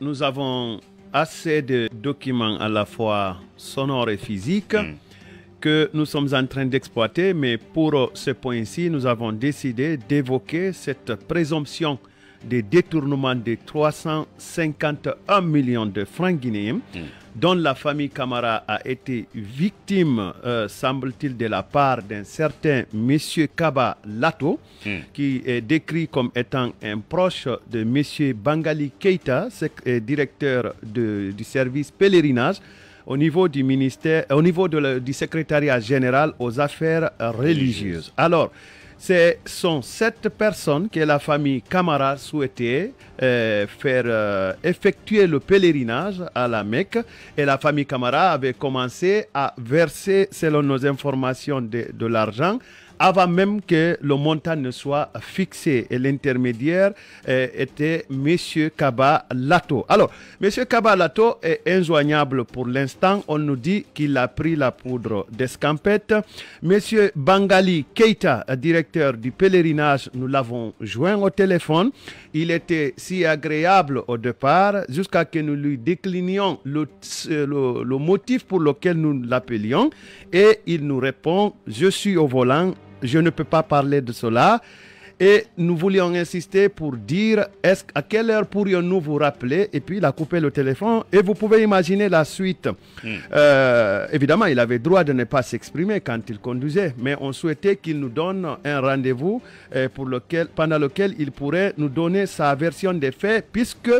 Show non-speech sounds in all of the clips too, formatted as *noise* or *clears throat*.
nous avons assez de documents à la fois sonores et physiques mm. que nous sommes en train d'exploiter, mais pour ce point-ci, nous avons décidé d'évoquer cette présomption des détournements de 351 millions de francs guinéens, hmm. dont la famille Camara a été victime, euh, semble-t-il, de la part d'un certain monsieur Kaba Lato, hmm. qui est décrit comme étant un proche de monsieur Bangali Keita, euh, directeur du service pèlerinage au niveau du ministère, au niveau de du secrétariat général aux affaires religieuses. Alors, ce sont sept personnes que la famille Camara souhaitait euh, faire euh, effectuer le pèlerinage à la Mecque. Et la famille Camara avait commencé à verser, selon nos informations, de l'argent avant même que le montant ne soit fixé. Et l'intermédiaire euh, était M. Kaba Lato. Alors, M. Kaba Lato est injoignable pour l'instant. On nous dit qu'il a pris la poudre d'escampette. M. Bangali Keita, directeur du pèlerinage, nous l'avons joint au téléphone. Il était si agréable au départ jusqu'à que nous lui déclinions le, euh, le motif pour lequel nous l'appelions. Et il nous répond, je suis au volant je ne peux pas parler de cela. Et nous voulions insister pour dire est-ce à quelle heure pourrions-nous vous rappeler Et puis il a coupé le téléphone et vous pouvez imaginer la suite. Hmm. Euh, évidemment, il avait droit de ne pas s'exprimer quand il conduisait, mais on souhaitait qu'il nous donne un rendez-vous euh, pour lequel, pendant lequel il pourrait nous donner sa version des faits, puisque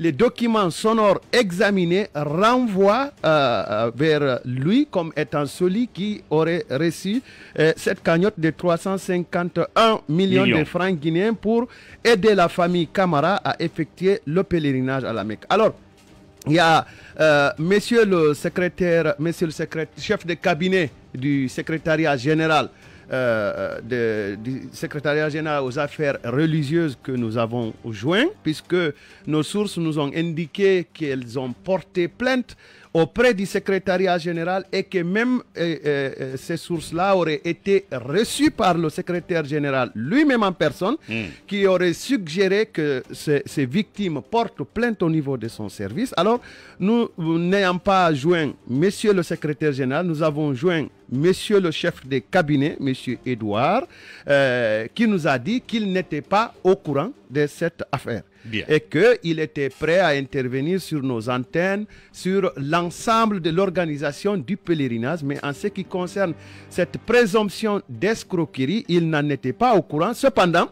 les documents sonores examinés renvoient euh, euh, vers lui comme étant celui qui aurait reçu euh, cette cagnotte de 351 millions, de francs guinéens pour aider la famille Camara à effectuer le pèlerinage à la Mecque. Alors, il y a monsieur le secrétaire, monsieur le secrétaire, chef de cabinet du secrétariat général euh, euh, de, du secrétariat général aux affaires religieuses que nous avons joint, puisque nos sources nous ont indiqué qu'elles ont porté plainte auprès du secrétariat général et que même euh, euh, euh, ces sources-là auraient été reçues par le secrétaire général lui-même en personne, hmm. qui aurait suggéré que ces, victimes portent plainte au niveau de son service. Alors, nous n'ayons pas joint monsieur le secrétaire général, nous avons joint monsieur le chef de cabinet, monsieur Edouard, qui nous a dit qu'il n'était pas au courant de cette affaire et qu'il était prêt à intervenir sur nos antennes, sur l'ensemble de l'organisation du pèlerinage. Mais en ce qui concerne cette présomption d'escroquerie, il n'en était pas au courant. Cependant,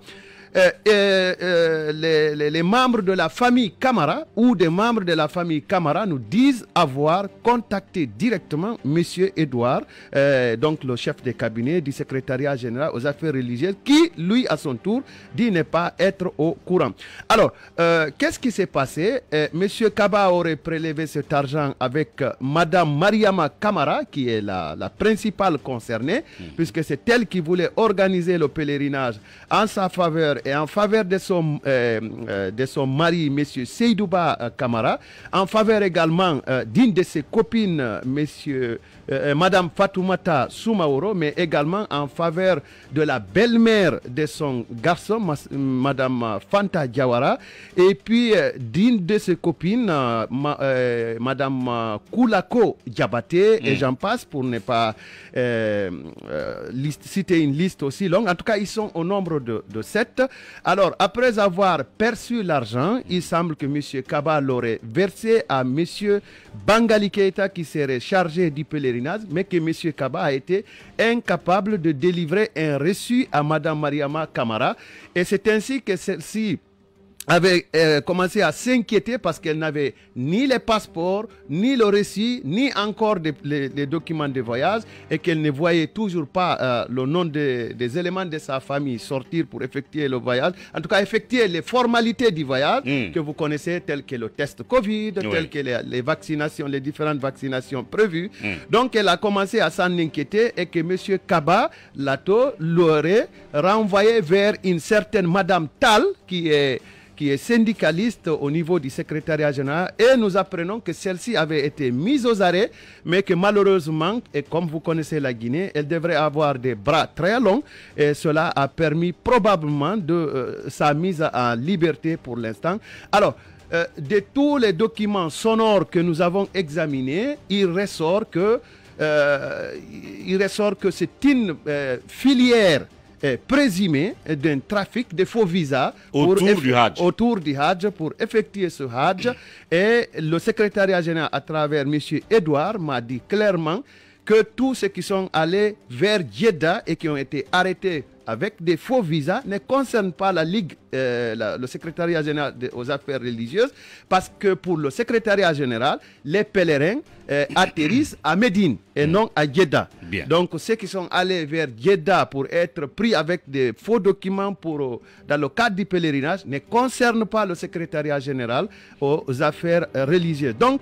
euh, euh, euh, les, membres de la famille Camara ou des membres de la famille Camara nous disent avoir contacté directement M. Edouard, donc le chef de cabinet du secrétariat général aux affaires religieuses, qui, lui, à son tour, dit ne pas être au courant. Alors, qu'est-ce qui s'est passé Monsieur M. Kaba aurait prélevé cet argent avec Madame Mariama Camara, qui est la, principale concernée, mhm. puisque c'est elle qui voulait organiser le pèlerinage en sa faveur et en faveur de son, euh, euh, de son mari, M. Seydouba Kamara, euh, en faveur également d'une de ses copines, monsieur, Madame Fatoumata Soumaoro, mais également en faveur de la belle-mère de son garçon, Madame Fanta Diawara, et puis d'une de ses copines, Mme Madame Koulako et mm. j'en passe pour ne pas citer une liste aussi longue. En tout cas, ils sont au nombre de, de sept. Alors, après avoir perçu l'argent, il semble que M. Kaba l'aurait versé à M. Bangali qui serait chargé du pèlerinage, mais que M. Kaba a été incapable de délivrer un reçu à Mme Mariama Kamara. Et c'est ainsi que celle-ci avait euh, commencé à s'inquiéter parce qu'elle n'avait ni les passeports, ni le récit, ni encore les, documents de voyage et qu'elle ne voyait toujours pas euh, le nom des éléments de sa famille sortir pour effectuer le voyage. En tout cas, effectuer les formalités du voyage hmm. que vous connaissez, telles que le test Covid, telles que les, vaccinations, les différentes vaccinations prévues. Hmm. Donc, elle a commencé à s'en inquiéter et que M. Kaba Lato l'aurait renvoyé vers une certaine Madame Tal qui est qui est syndicaliste au niveau du secrétariat général, et nous apprenons que celle-ci avait été mise aux arrêts, mais que malheureusement, et comme vous connaissez la Guinée, elle devrait avoir des bras très longs, et cela a permis probablement de euh, sa mise en liberté pour l'instant. Alors, euh, de tous les documents sonores que nous avons examinés, il ressort que, euh, il ressort que c'est une filière présumé d'un trafic de faux visas autour, du autour du Hajj pour effectuer ce Hajj. *clears throat* Et le secrétariat général, à travers M. Edouard, m'a dit clairement que tous ceux qui sont allés vers Jeddah et qui ont été arrêtés avec des faux visas ne concerne pas la Ligue, euh, le secrétariat général aux affaires religieuses, parce que pour le secrétariat général, les pèlerins euh, atterrissent à Médine et mm. non à Jeddah. Donc ceux qui sont allés vers Jeddah pour être pris avec des faux documents pour, euh, dans le cadre du pèlerinage ne concerne pas le secrétariat général aux, affaires religieuses. Donc,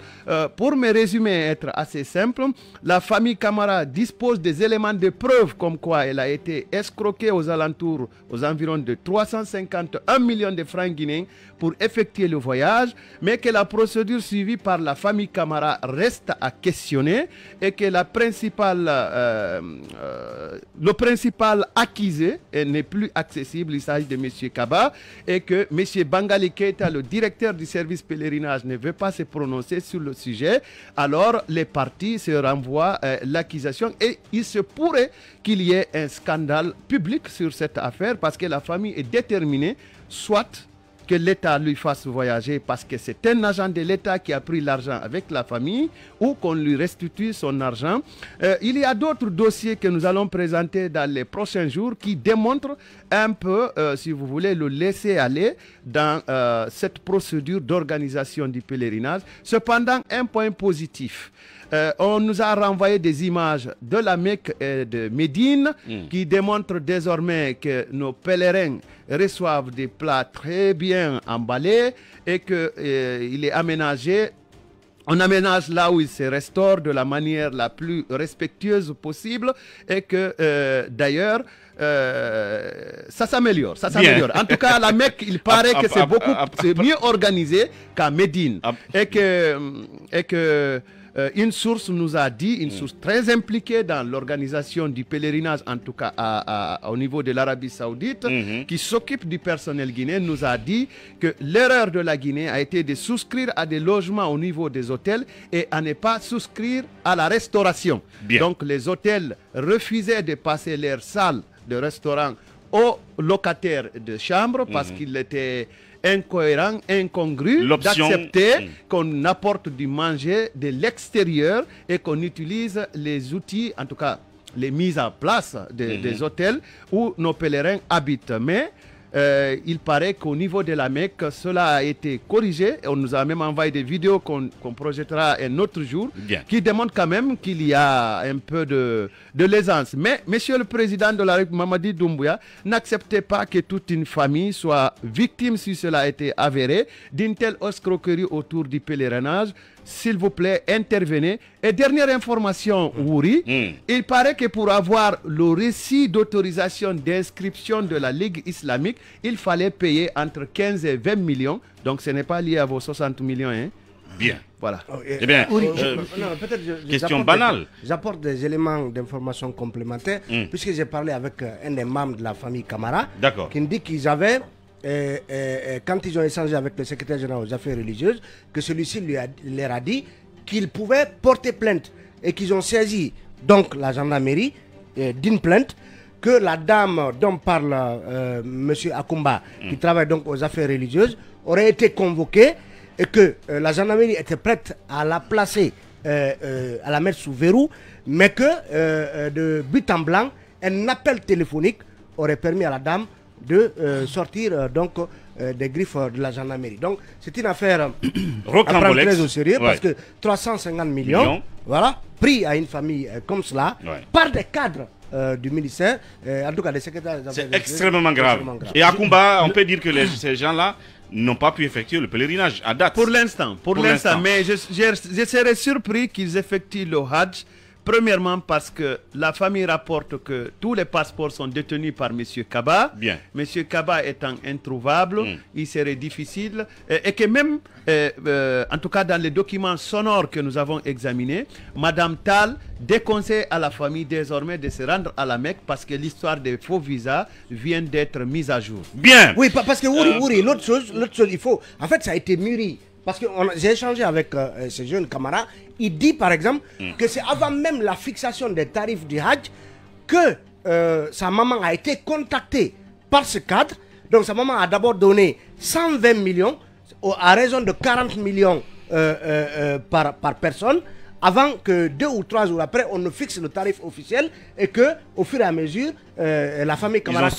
pour me résumer être assez simple, la famille Camara dispose des éléments de preuve comme quoi elle a été escroquée aux alentours, aux environs de 351 millions de francs guinéens pour effectuer le voyage, mais que la procédure suivie par la famille Camara reste à questionner et que la principale, euh, euh, le principal accusé n'est plus accessible, il s'agit de M. Kaba, et que M. Bangali Keita, le directeur du service pèlerinage, ne veut pas se prononcer sur le sujet, alors les partis se renvoient euh, l'accusation et il se pourrait qu'il y ait un scandale public sur cette affaire parce que la famille est déterminée, soit que l'État lui fasse voyager parce que c'est un agent de l'État qui a pris l'argent avec la famille ou qu'on lui restitue son argent. Euh, il y a d'autres dossiers que nous allons présenter dans les prochains jours qui démontrent un peu, euh, si vous voulez, le laisser aller dans euh, cette procédure d'organisation du pèlerinage. Cependant, un point positif. Euh, on nous a renvoyé des images de la Mecque et de Médine hmm. qui démontrent désormais que nos pèlerins reçoivent des plats très bien emballés et qu'il euh, il est aménagé on aménage là où il se restaure de la manière la plus respectueuse possible et que euh, d'ailleurs ça s'améliore, ça s'améliore. En tout cas, la Mecque, il paraît que c'est beaucoup mieux organisé qu'à Médine et que et que euh, une source nous a dit, une source très impliquée dans l'organisation du pèlerinage, en tout cas au niveau de l'Arabie saoudite, mhm. qui s'occupe du personnel guinéen, nous a dit que l'erreur de la Guinée a été de souscrire à des logements au niveau des hôtels et à ne pas souscrire à la restauration. Donc les hôtels refusaient de passer leurs salles de restaurant aux locataires de chambre parce mhm. qu'ils étaient incohérent, incongru d'accepter qu'on apporte du manger de l'extérieur et qu'on utilise les outils, en tout cas les mises en place mm-hmm. des hôtels où nos pèlerins habitent. Mais euh, il paraît qu'au niveau de la Mecque, cela a été corrigé. On nous a même envoyé des vidéos qu'on projettera un autre jour, qui démontrent quand même qu'il y a un peu de, de l'aisance. Mais Monsieur le Président de la République, Mamadi Doumbouya, n'acceptez pas que toute une famille soit victime, si cela a été avéré, d'une telle escroquerie autour du pèlerinage s'il vous plaît, intervenez. Et dernière information, Wouri, hmm. hmm. il paraît que pour avoir le récit d'autorisation d'inscription de la Ligue islamique, il fallait payer entre 15 et 20 millions. Donc ce n'est pas lié à vos 60 millions. Hein. Bien. Voilà. Oh, eh bien, question banale. J'apporte des éléments d'information complémentaires, hmm. puisque j'ai parlé avec euh, un des membres de la famille Camara, qui me dit qu'ils avaient quand ils ont échangé avec le secrétaire général aux affaires religieuses, que celui-ci leur a dit qu'ils pouvaient porter plainte et qu'ils ont saisi donc la gendarmerie euh, d'une plainte que la dame dont parle euh, Monsieur M. Akumba, qui mm. travaille donc aux affaires religieuses, aurait été convoquée et que euh, la gendarmerie était prête à la placer, à la mettre sous verrou, mais que de but en blanc, un appel téléphonique aurait permis à la dame de euh, sortir euh, donc euh, des griffes de la gendarmerie. Donc c'est une affaire *coughs* à prendre très au sérieux parce que 350 millions, voilà, pris à une famille comme cela par des cadres. du ministère, en tout cas des secrétaires. C'est extrêmement, grave. Et à Kumba, on peut dire que ces gens-là n'ont pas pu effectuer le pèlerinage à date. Pour l'instant, pour, l'instant. Mais je, serais surpris qu'ils effectuent le Hajj Premièrement, parce que la famille rapporte que tous les passeports sont détenus par M. Kaba. Bien. M. Kaba étant introuvable, mm. il serait difficile. Euh, et, que même, euh, euh, en tout cas dans les documents sonores que nous avons examinés, Mme Tal déconseille à la famille désormais de se rendre à la Mecque parce que l'histoire des faux visas vient d'être mise à jour. Bien. Oui, parce que, oui, euh... l'autre chose, chose, il faut. En fait, ça a été mûri parce que j'ai échangé avec euh, euh, ce jeune camarade. Il dit, par exemple, mm. que c'est avant même la fixation des tarifs du Hajj que euh, sa maman a été contactée par ce cadre. Donc sa maman a d'abord donné 120 millions à raison de 40 millions par, par personne avant que deux ou trois jours après, on ne fixe le tarif officiel et que, au fur et à mesure, la famille camarade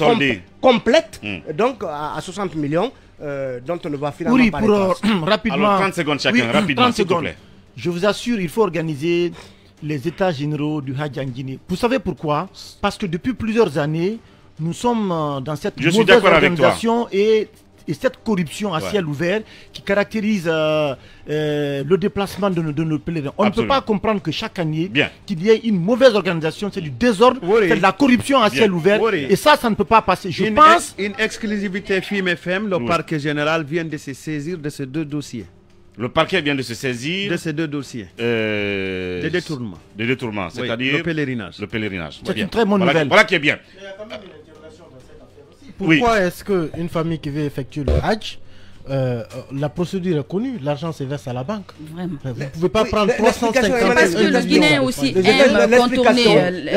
complète mm. donc à 60 millions euh, dont on ne va finalement oui, pas pour, euh, *clears throat* Alors 30 secondes chacun, *clears throat* rapidement, s'il vous plaît. Je vous assure, il faut organiser les états généraux du Hadj Guinée. Vous savez pourquoi Parce que depuis plusieurs années, nous sommes euh, dans cette Je mauvaise organisation et et cette corruption à ciel ouvert qui caractérise euh, euh, le déplacement de, nos pèlerins. On ne peut pas comprendre que chaque année, qu'il y ait une mauvaise organisation, c'est du désordre, c'est de la corruption à ciel ouvert. Et ça, ça ne peut pas passer. Je pense. une exclusivité FIM le parquet général vient de se saisir de ces deux dossiers. Le parquet vient de se saisir de ces deux dossiers. Euh... de détournement. De détournement, c'est-à-dire le pèlerinage. Le pèlerinage. C'est une très bonne nouvelle. Voilà qui est bien. Pourquoi est-ce qu'une famille qui veut effectuer le Hajj, euh, la procédure est connue, l'argent se verse à la banque. Vraiment. Vous ne pouvez pas prendre 350 C'est Parce que le Guinée aussi aime contourner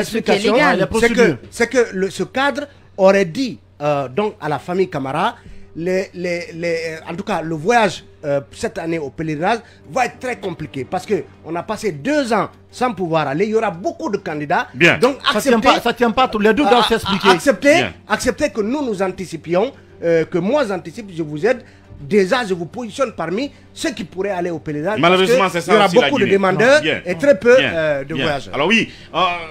ce qui C'est que, le, ce cadre aurait dit euh, donc à la famille Camara les, euh, en tout cas, le voyage euh, cette année au pèlerinage va être très compliqué parce que on a passé deux ans sans pouvoir aller. Il y aura beaucoup de candidats. Bien. Donc, accepter, ça tient pas, tous Les deux doivent ah, ah, s'expliquer. Accepter, accepter que nous nous anticipions, euh, que moi j'anticipe, je vous aide. Déjà, je vous positionne parmi ceux qui pourraient aller au pèlerinage. Malheureusement, c'est ça. Il y aura beaucoup de demandeurs et très peu de voyageurs. Alors oui,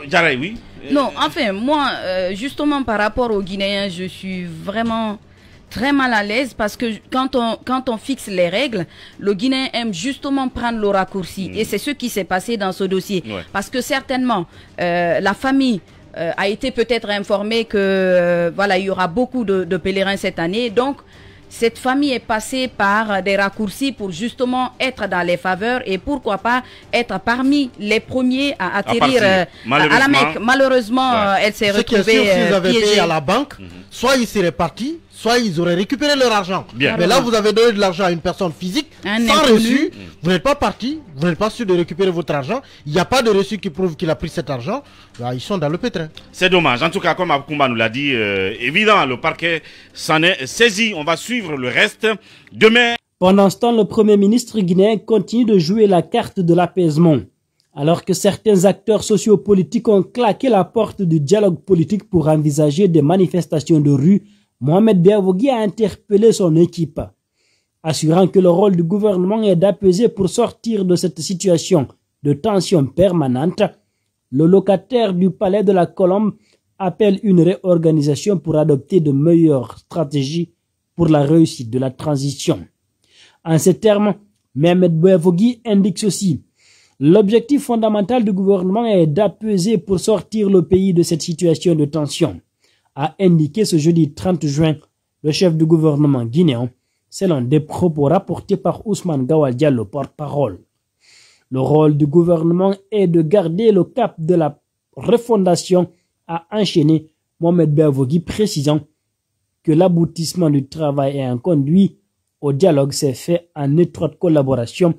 Jaray, oui. Non, enfin, moi, justement, par rapport aux Guinéens, je suis vraiment très mal à l'aise parce que quand on, quand on fixe les règles, le Guinéen aime justement prendre le raccourci. Mm. Et c'est ce qui s'est passé dans ce dossier. Parce que certainement, euh, la famille euh, a été peut-être informée que euh, voilà, il y aura beaucoup de, pèlerins cette année. Donc, cette famille est passée par des raccourcis pour justement être dans les faveurs et pourquoi pas être parmi les premiers à atterrir à, la Mecque. Malheureusement, elle s'est retrouvée. Sûr, à la banque, mhm. soit il serait parti, soit ils auraient récupéré leur argent. Bien. Mais là, vous avez donné de l'argent à une personne physique sans reçu. Mm. Vous n'êtes pas parti, vous n'êtes pas sûr de récupérer votre argent. Il n'y a pas de reçu qui prouve qu'il a pris cet argent. Là, bah, ils sont dans le pétrin. C'est dommage. En tout cas, comme Abkoumba nous l'a dit, euh, évident, le parquet s'en est saisi. On va suivre le reste demain. Pendant ce temps, le Premier ministre guinéen continue de jouer la carte de l'apaisement. Alors que certains acteurs sociopolitiques ont claqué la porte du dialogue politique pour envisager des manifestations de rue Mohamed Béavogui a interpellé son équipe, assurant que le rôle du gouvernement est d'apaiser pour sortir de cette situation de tension permanente. Le locataire du palais de la Colombe appelle une réorganisation pour adopter de meilleures stratégies pour la réussite de la transition. En ces termes, Mohamed Béavogui indique ceci. L'objectif fondamental du gouvernement est d'apaiser pour sortir le pays de cette situation de tension a indiqué ce jeudi 30 juin le chef du gouvernement guinéen, selon des propos rapportés par Ousmane Gawadia, le porte-parole. Le rôle du gouvernement est de garder le cap de la refondation, a enchaîné Mohamed Bavogui, précisant que l'aboutissement du travail et un conduit au dialogue s'est fait en étroite collaboration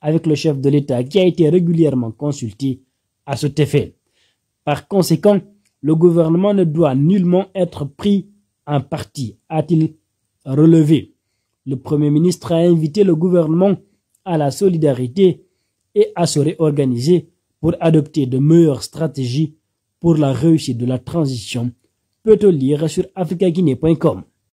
avec le chef de l'État qui a été régulièrement consulté à cet effet. Par conséquent, le gouvernement ne doit nullement être pris en partie, a-t-il relevé. Le Premier ministre a invité le gouvernement à la solidarité et à se réorganiser pour adopter de meilleures stratégies pour la réussite de la transition. Peut-on lire sur